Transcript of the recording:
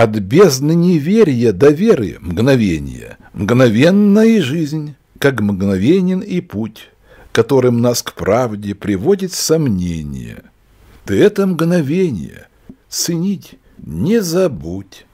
От бездны неверия до веры мгновение, мгновенная жизнь, как мгновенен и путь, которым нас к правде приводит сомнение. Ты это мгновение ценить не забудь.